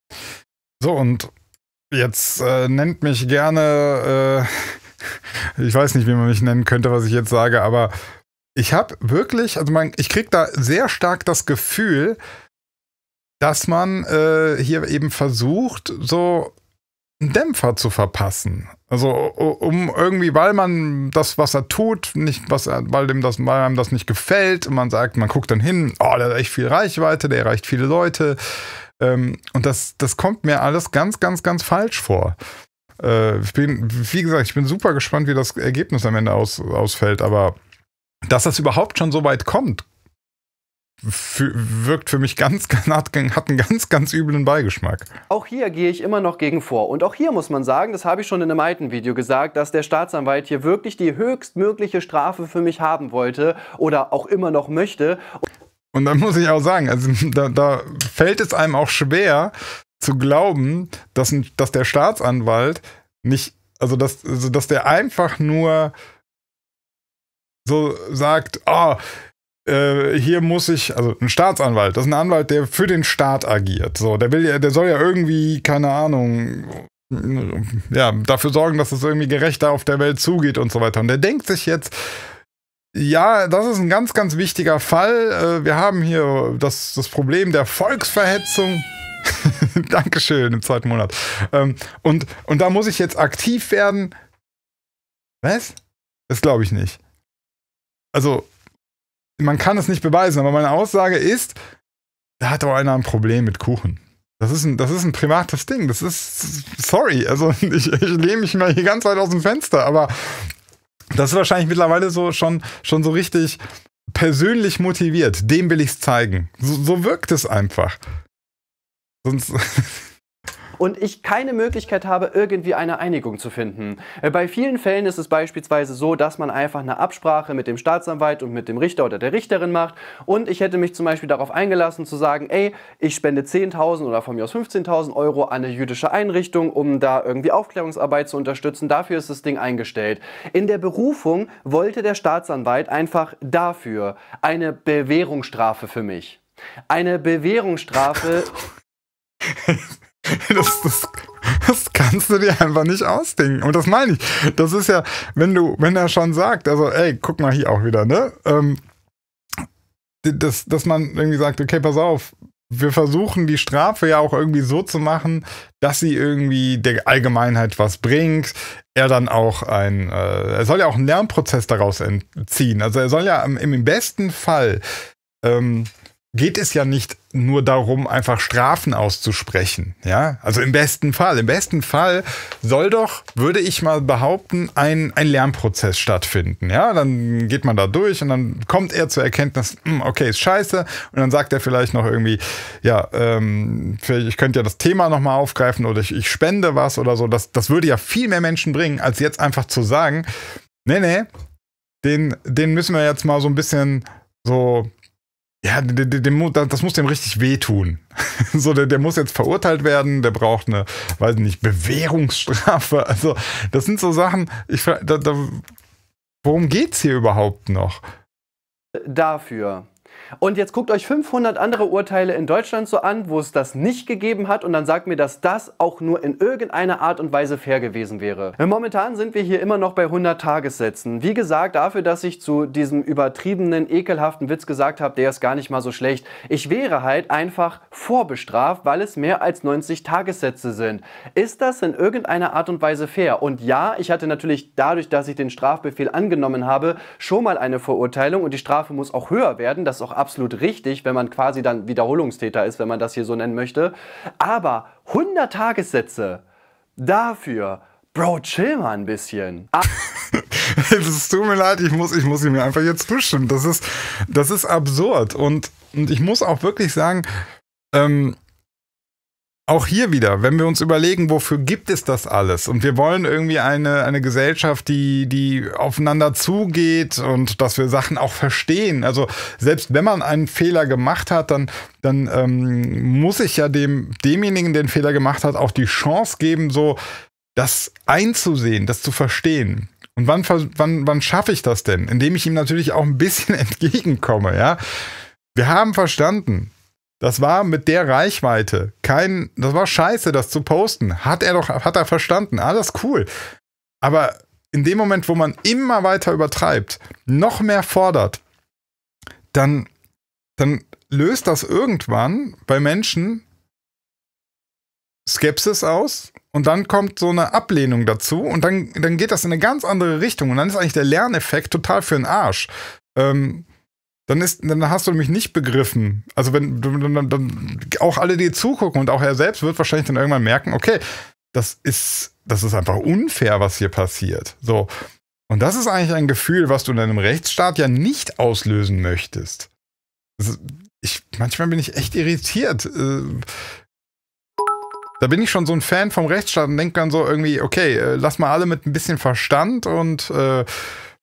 so und jetzt äh, nennt mich gerne äh, ich weiß nicht, wie man mich nennen könnte, was ich jetzt sage, aber ich habe wirklich, also man, ich kriege da sehr stark das Gefühl, dass man äh, hier eben versucht, so einen Dämpfer zu verpassen. Also um irgendwie, weil man das, was er tut, nicht, was er, weil dem das, weil einem das nicht gefällt, und man sagt, man guckt dann hin, oh, der hat echt viel Reichweite, der erreicht viele Leute. Ähm, und das, das kommt mir alles ganz, ganz, ganz falsch vor. Äh, ich bin, wie gesagt, ich bin super gespannt, wie das Ergebnis am Ende aus, ausfällt, aber dass das überhaupt schon so weit kommt, für, wirkt für mich ganz, hat, hat einen ganz, ganz üblen Beigeschmack. Auch hier gehe ich immer noch gegen vor. Und auch hier muss man sagen, das habe ich schon in einem alten Video gesagt, dass der Staatsanwalt hier wirklich die höchstmögliche Strafe für mich haben wollte oder auch immer noch möchte. Und dann muss ich auch sagen, also da, da fällt es einem auch schwer zu glauben, dass, dass der Staatsanwalt nicht, also dass, also dass der einfach nur so sagt, oh, äh, hier muss ich, also ein Staatsanwalt, das ist ein Anwalt, der für den Staat agiert. So, der will ja, der soll ja irgendwie, keine Ahnung, ja, dafür sorgen, dass es irgendwie gerechter auf der Welt zugeht und so weiter. Und der denkt sich jetzt, ja, das ist ein ganz, ganz wichtiger Fall. Äh, wir haben hier das, das Problem der Volksverhetzung. Dankeschön im zweiten Monat. Ähm, und, und da muss ich jetzt aktiv werden. Was? Das glaube ich nicht also man kann es nicht beweisen, aber meine Aussage ist, da hat doch einer ein Problem mit Kuchen. Das ist ein, das ist ein privates Ding. Das ist, sorry, also ich, ich lehne mich mal hier ganz weit aus dem Fenster, aber das ist wahrscheinlich mittlerweile so schon, schon so richtig persönlich motiviert. Dem will ich es zeigen. So, so wirkt es einfach. Sonst. und ich keine Möglichkeit habe, irgendwie eine Einigung zu finden. Äh, bei vielen Fällen ist es beispielsweise so, dass man einfach eine Absprache mit dem Staatsanwalt und mit dem Richter oder der Richterin macht und ich hätte mich zum Beispiel darauf eingelassen zu sagen, ey, ich spende 10.000 oder von mir aus 15.000 Euro an eine jüdische Einrichtung, um da irgendwie Aufklärungsarbeit zu unterstützen. Dafür ist das Ding eingestellt. In der Berufung wollte der Staatsanwalt einfach dafür eine Bewährungsstrafe für mich. Eine Bewährungsstrafe. Das, das, das kannst du dir einfach nicht ausdenken. Und das meine ich. Das ist ja, wenn du, wenn er schon sagt, also ey, guck mal hier auch wieder, ne? Ähm, das, dass man irgendwie sagt, okay, pass auf, wir versuchen die Strafe ja auch irgendwie so zu machen, dass sie irgendwie der Allgemeinheit was bringt. Er dann auch ein, äh, er soll ja auch einen Lernprozess daraus entziehen. Also er soll ja im, im besten Fall ähm, geht es ja nicht nur darum, einfach Strafen auszusprechen. Ja, also im besten Fall. Im besten Fall soll doch, würde ich mal behaupten, ein, ein Lernprozess stattfinden. Ja, dann geht man da durch und dann kommt er zur Erkenntnis, hm, okay, ist scheiße. Und dann sagt er vielleicht noch irgendwie, ja, ähm, ich könnte ja das Thema nochmal aufgreifen oder ich, ich spende was oder so. Das, das würde ja viel mehr Menschen bringen, als jetzt einfach zu sagen, nee, nee, den, den müssen wir jetzt mal so ein bisschen so ja, dem, dem, das muss dem richtig wehtun. so, der, der, muss jetzt verurteilt werden, der braucht eine, weiß nicht, Bewährungsstrafe. Also, das sind so Sachen, ich, da, da, worum geht's hier überhaupt noch? Äh, dafür und jetzt guckt euch 500 andere Urteile in Deutschland so an, wo es das nicht gegeben hat und dann sagt mir, dass das auch nur in irgendeiner Art und Weise fair gewesen wäre. Momentan sind wir hier immer noch bei 100 Tagessätzen. Wie gesagt, dafür, dass ich zu diesem übertriebenen, ekelhaften Witz gesagt habe, der ist gar nicht mal so schlecht. Ich wäre halt einfach vorbestraft, weil es mehr als 90 Tagessätze sind. Ist das in irgendeiner Art und Weise fair? Und ja, ich hatte natürlich dadurch, dass ich den Strafbefehl angenommen habe, schon mal eine Verurteilung und die Strafe muss auch höher werden, dass auch auch absolut richtig, wenn man quasi dann Wiederholungstäter ist, wenn man das hier so nennen möchte. Aber 100 Tagessätze dafür, Bro, chill mal ein bisschen. es ah. tut mir leid, ich muss, ich muss ihm einfach jetzt zustimmen. Das ist, das ist absurd. Und, und ich muss auch wirklich sagen, ähm, auch hier wieder, wenn wir uns überlegen, wofür gibt es das alles? Und wir wollen irgendwie eine, eine Gesellschaft, die, die aufeinander zugeht und dass wir Sachen auch verstehen. Also selbst wenn man einen Fehler gemacht hat, dann, dann ähm, muss ich ja dem, demjenigen, der den Fehler gemacht hat, auch die Chance geben, so das einzusehen, das zu verstehen. Und wann, wann, wann schaffe ich das denn? Indem ich ihm natürlich auch ein bisschen entgegenkomme, ja. Wir haben verstanden, das war mit der Reichweite kein, das war scheiße, das zu posten. Hat er doch, hat er verstanden. Alles cool. Aber in dem Moment, wo man immer weiter übertreibt, noch mehr fordert, dann, dann löst das irgendwann bei Menschen Skepsis aus und dann kommt so eine Ablehnung dazu und dann, dann geht das in eine ganz andere Richtung und dann ist eigentlich der Lerneffekt total für den Arsch. Ähm, dann, ist, dann hast du mich nicht begriffen. Also wenn dann, dann, auch alle, dir zugucken und auch er selbst wird wahrscheinlich dann irgendwann merken, okay, das ist, das ist einfach unfair, was hier passiert. So. Und das ist eigentlich ein Gefühl, was du in einem Rechtsstaat ja nicht auslösen möchtest. Ist, also, ich, manchmal bin ich echt irritiert. Äh, da bin ich schon so ein Fan vom Rechtsstaat und denke dann so irgendwie, okay, äh, lass mal alle mit ein bisschen Verstand und äh,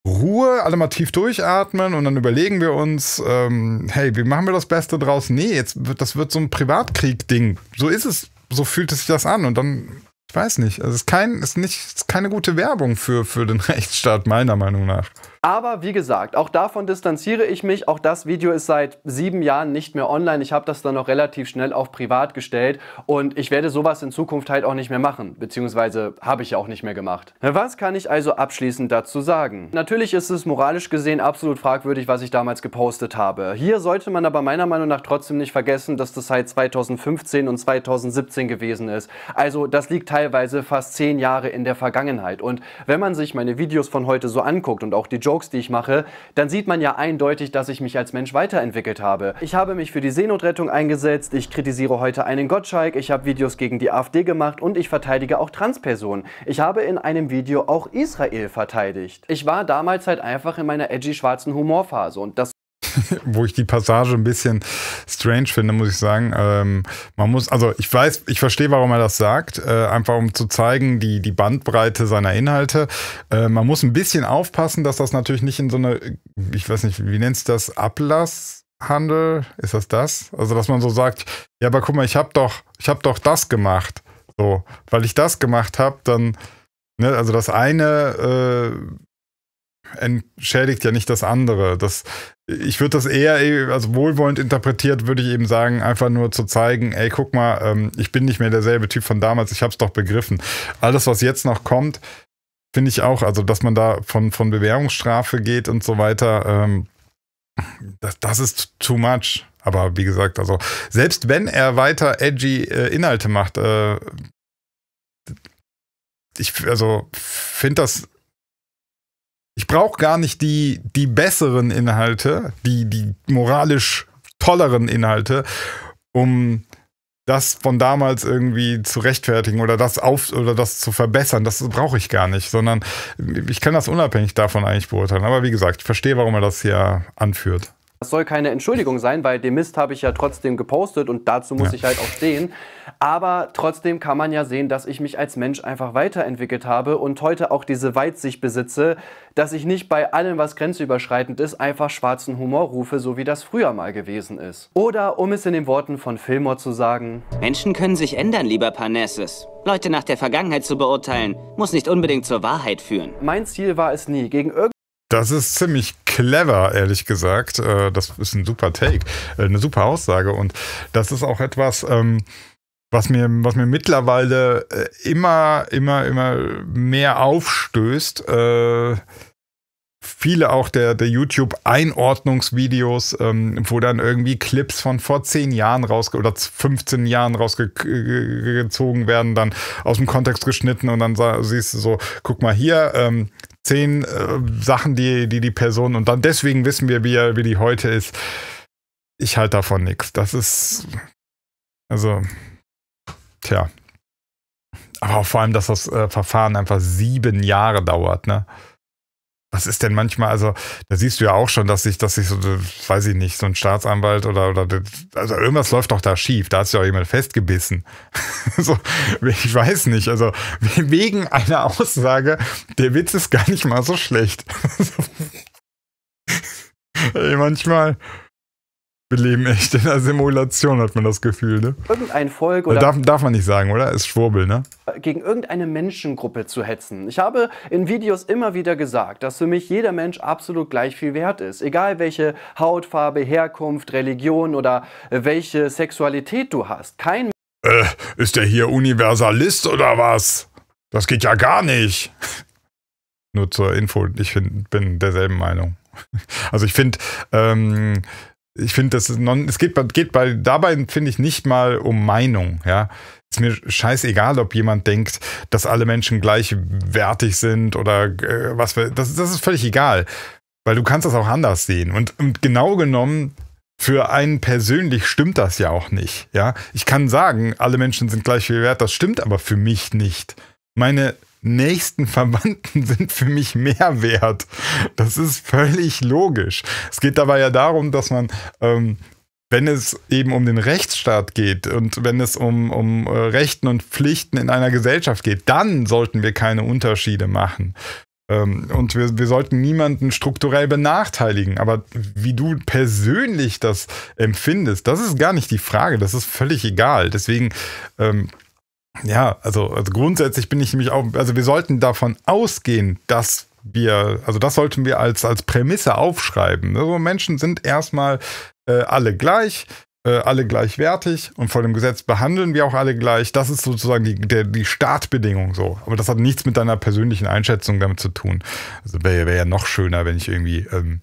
Ruhe, alle mal tief durchatmen und dann überlegen wir uns, ähm, hey, wie machen wir das Beste draus? Nee, jetzt wird, das wird so ein Privatkrieg-Ding. So ist es, so fühlt es sich das an und dann, ich weiß nicht, also es ist kein, ist nicht, ist keine gute Werbung für, für den Rechtsstaat, meiner Meinung nach. Aber wie gesagt, auch davon distanziere ich mich. Auch das Video ist seit sieben Jahren nicht mehr online. Ich habe das dann noch relativ schnell auf privat gestellt und ich werde sowas in Zukunft halt auch nicht mehr machen, beziehungsweise habe ich ja auch nicht mehr gemacht. Was kann ich also abschließend dazu sagen? Natürlich ist es moralisch gesehen absolut fragwürdig, was ich damals gepostet habe. Hier sollte man aber meiner Meinung nach trotzdem nicht vergessen, dass das seit halt 2015 und 2017 gewesen ist. Also das liegt teilweise fast zehn Jahre in der Vergangenheit. Und wenn man sich meine Videos von heute so anguckt und auch die Jokes, Jokes, die ich mache, dann sieht man ja eindeutig, dass ich mich als Mensch weiterentwickelt habe. Ich habe mich für die Seenotrettung eingesetzt, ich kritisiere heute einen Gottschalk, ich habe Videos gegen die AfD gemacht und ich verteidige auch Transpersonen. Ich habe in einem Video auch Israel verteidigt. Ich war damals halt einfach in meiner edgy schwarzen Humorphase und das wo ich die Passage ein bisschen strange finde, muss ich sagen. Ähm, man muss, also ich weiß, ich verstehe, warum er das sagt, äh, einfach um zu zeigen, die, die Bandbreite seiner Inhalte. Äh, man muss ein bisschen aufpassen, dass das natürlich nicht in so eine, ich weiß nicht, wie nennt es das, Ablass? Handel, ist das das? Also, dass man so sagt, ja, aber guck mal, ich habe doch, ich habe doch das gemacht. So, weil ich das gemacht habe, dann, ne, also das eine äh, entschädigt ja nicht das andere. Das, ich würde das eher, eh, also wohlwollend interpretiert, würde ich eben sagen, einfach nur zu zeigen, ey, guck mal, ähm, ich bin nicht mehr derselbe Typ von damals, ich hab's doch begriffen. Alles, was jetzt noch kommt, finde ich auch, also dass man da von, von Bewährungsstrafe geht und so weiter, ähm, das, das ist too much. Aber wie gesagt, also selbst wenn er weiter edgy äh, Inhalte macht, äh, ich also finde das ich brauche gar nicht die, die besseren Inhalte, die, die moralisch tolleren Inhalte, um das von damals irgendwie zu rechtfertigen oder das auf oder das zu verbessern, das brauche ich gar nicht, sondern ich kann das unabhängig davon eigentlich beurteilen. Aber wie gesagt, ich verstehe, warum er das hier anführt. Das soll keine Entschuldigung sein, weil den Mist habe ich ja trotzdem gepostet und dazu muss ja. ich halt auch stehen. Aber trotzdem kann man ja sehen, dass ich mich als Mensch einfach weiterentwickelt habe und heute auch diese Weitsicht besitze, dass ich nicht bei allem, was grenzüberschreitend ist, einfach schwarzen Humor rufe, so wie das früher mal gewesen ist. Oder um es in den Worten von Fillmore zu sagen, Menschen können sich ändern, lieber Parnassus. Leute nach der Vergangenheit zu beurteilen, muss nicht unbedingt zur Wahrheit führen. Mein Ziel war es nie, gegen irgendeinen das ist ziemlich clever, ehrlich gesagt. Äh, das ist ein super Take, äh, eine super Aussage. Und das ist auch etwas, ähm, was mir, was mir mittlerweile äh, immer, immer, immer mehr aufstößt. Viele auch der, der YouTube-Einordnungsvideos, ähm, wo dann irgendwie Clips von vor 10 Jahren rausge oder 15 Jahren rausgezogen werden, dann aus dem Kontext geschnitten und dann siehst du so, guck mal hier, ähm, zehn äh, Sachen, die, die die Person und dann deswegen wissen wir, wie, er, wie die heute ist. Ich halte davon nichts. Das ist. Also. Tja. Aber vor allem, dass das äh, Verfahren einfach sieben Jahre dauert, ne? was ist denn manchmal, also da siehst du ja auch schon, dass sich, dass sich so, weiß ich nicht, so ein Staatsanwalt oder, oder also irgendwas läuft doch da schief, da hat sich auch jemand festgebissen. so, ich weiß nicht, also wegen einer Aussage, der Witz ist gar nicht mal so schlecht. Ey, manchmal, wir leben echt in einer Simulation, hat man das Gefühl, ne? Irgendein Volk äh, oder. Darf, darf man nicht sagen, oder? Ist Schwurbel, ne? Gegen irgendeine Menschengruppe zu hetzen. Ich habe in Videos immer wieder gesagt, dass für mich jeder Mensch absolut gleich viel wert ist. Egal welche Hautfarbe, Herkunft, Religion oder äh, welche Sexualität du hast. Kein. Äh, ist der hier Universalist oder was? Das geht ja gar nicht. Nur zur Info, ich find, bin derselben Meinung. Also ich finde, ähm, ich finde, das non, es geht, geht bei, dabei finde ich nicht mal um Meinung, ja. Ist mir scheißegal, ob jemand denkt, dass alle Menschen gleichwertig sind oder äh, was, für, das, das ist völlig egal. Weil du kannst das auch anders sehen. Und, und genau genommen, für einen persönlich stimmt das ja auch nicht, ja. Ich kann sagen, alle Menschen sind gleich viel wert, das stimmt aber für mich nicht. Meine nächsten Verwandten sind für mich mehr wert. Das ist völlig logisch. Es geht dabei ja darum, dass man ähm, wenn es eben um den Rechtsstaat geht und wenn es um, um äh, Rechten und Pflichten in einer Gesellschaft geht, dann sollten wir keine Unterschiede machen. Ähm, und wir, wir sollten niemanden strukturell benachteiligen. Aber wie du persönlich das empfindest, das ist gar nicht die Frage. Das ist völlig egal. Deswegen ähm, ja, also, also grundsätzlich bin ich nämlich auch, also wir sollten davon ausgehen, dass wir, also das sollten wir als, als Prämisse aufschreiben. Also Menschen sind erstmal äh, alle gleich, äh, alle gleichwertig und vor dem Gesetz behandeln wir auch alle gleich. Das ist sozusagen die, der, die Startbedingung so. Aber das hat nichts mit deiner persönlichen Einschätzung damit zu tun. Also wäre wär ja noch schöner, wenn ich irgendwie ähm,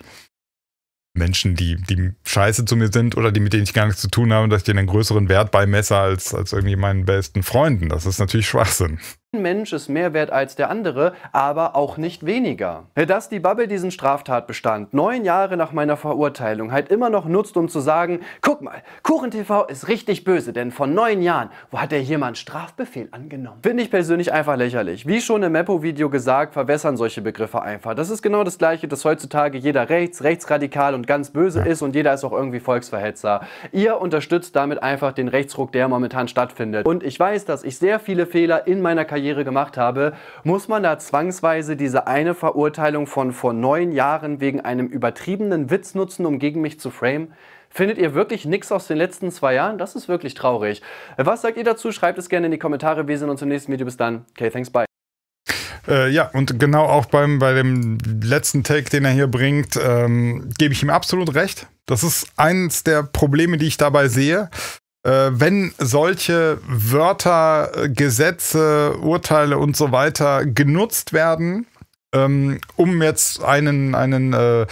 Menschen, die, die scheiße zu mir sind oder die, mit denen ich gar nichts zu tun habe, dass ich denen einen größeren Wert beimesse als, als irgendwie meinen besten Freunden. Das ist natürlich Schwachsinn. Mensch ist mehr wert als der andere, aber auch nicht weniger. Dass die Bubble diesen Straftatbestand neun Jahre nach meiner Verurteilung halt immer noch nutzt, um zu sagen, guck mal, KuchenTV ist richtig böse, denn vor neun Jahren, wo hat der jemand Strafbefehl angenommen? Finde ich persönlich einfach lächerlich. Wie schon im Meppo-Video gesagt, verwässern solche Begriffe einfach. Das ist genau das gleiche, dass heutzutage jeder rechts, rechtsradikal und ganz böse ist und jeder ist auch irgendwie Volksverhetzer. Ihr unterstützt damit einfach den Rechtsruck, der momentan stattfindet. Und ich weiß, dass ich sehr viele Fehler in meiner Karriere Karriere gemacht habe, muss man da zwangsweise diese eine Verurteilung von vor neun Jahren wegen einem übertriebenen Witz nutzen, um gegen mich zu framen? Findet ihr wirklich nichts aus den letzten zwei Jahren? Das ist wirklich traurig. Was sagt ihr dazu? Schreibt es gerne in die Kommentare. Wir sehen uns im nächsten Video. Bis dann. Okay, thanks, bye. Äh, ja, und genau auch beim, bei dem letzten Take, den er hier bringt, ähm, gebe ich ihm absolut recht. Das ist eines der Probleme, die ich dabei sehe. Äh, wenn solche Wörter, äh, Gesetze, Urteile und so weiter genutzt werden, ähm, um jetzt einen, einen äh,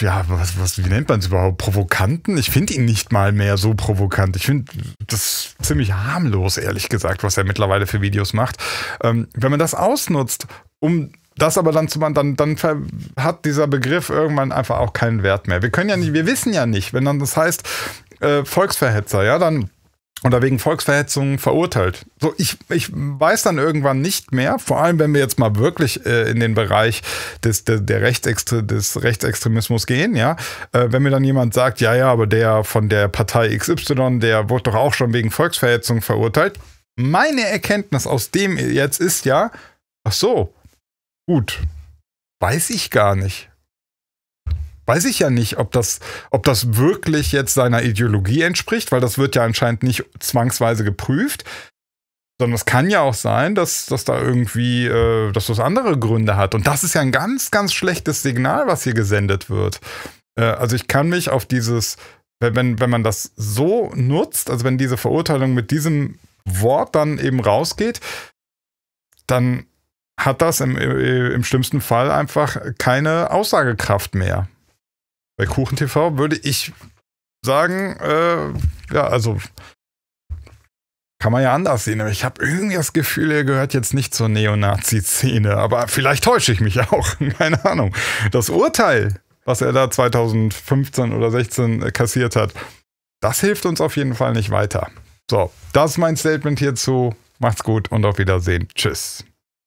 ja, was, was, wie nennt man es überhaupt? Provokanten? Ich finde ihn nicht mal mehr so provokant. Ich finde das ziemlich harmlos, ehrlich gesagt, was er mittlerweile für Videos macht. Ähm, wenn man das ausnutzt, um das aber dann zu machen, dann, dann hat dieser Begriff irgendwann einfach auch keinen Wert mehr. Wir können ja nicht, wir wissen ja nicht, wenn dann das heißt, äh, Volksverhetzer, ja, dann oder wegen Volksverhetzung verurteilt. So, ich, ich weiß dann irgendwann nicht mehr, vor allem wenn wir jetzt mal wirklich äh, in den Bereich des, der, der Rechtsextre des Rechtsextremismus gehen, ja. Äh, wenn mir dann jemand sagt, ja, ja, aber der von der Partei XY, der wurde doch auch schon wegen Volksverhetzung verurteilt. Meine Erkenntnis aus dem jetzt ist ja, ach so, gut, weiß ich gar nicht weiß ich ja nicht, ob das, ob das wirklich jetzt seiner Ideologie entspricht, weil das wird ja anscheinend nicht zwangsweise geprüft. Sondern es kann ja auch sein, dass, dass da irgendwie, äh, dass das andere Gründe hat. Und das ist ja ein ganz, ganz schlechtes Signal, was hier gesendet wird. Äh, also ich kann mich auf dieses, wenn, wenn man das so nutzt, also wenn diese Verurteilung mit diesem Wort dann eben rausgeht, dann hat das im, im schlimmsten Fall einfach keine Aussagekraft mehr bei KuchenTV würde ich sagen, äh, ja, also kann man ja anders sehen, aber ich habe irgendwie das Gefühl, er gehört jetzt nicht zur Neonazi-Szene. Aber vielleicht täusche ich mich auch. Keine Ahnung. Das Urteil, was er da 2015 oder 16 äh, kassiert hat, das hilft uns auf jeden Fall nicht weiter. So, das ist mein Statement hierzu. Macht's gut und auf Wiedersehen. Tschüss.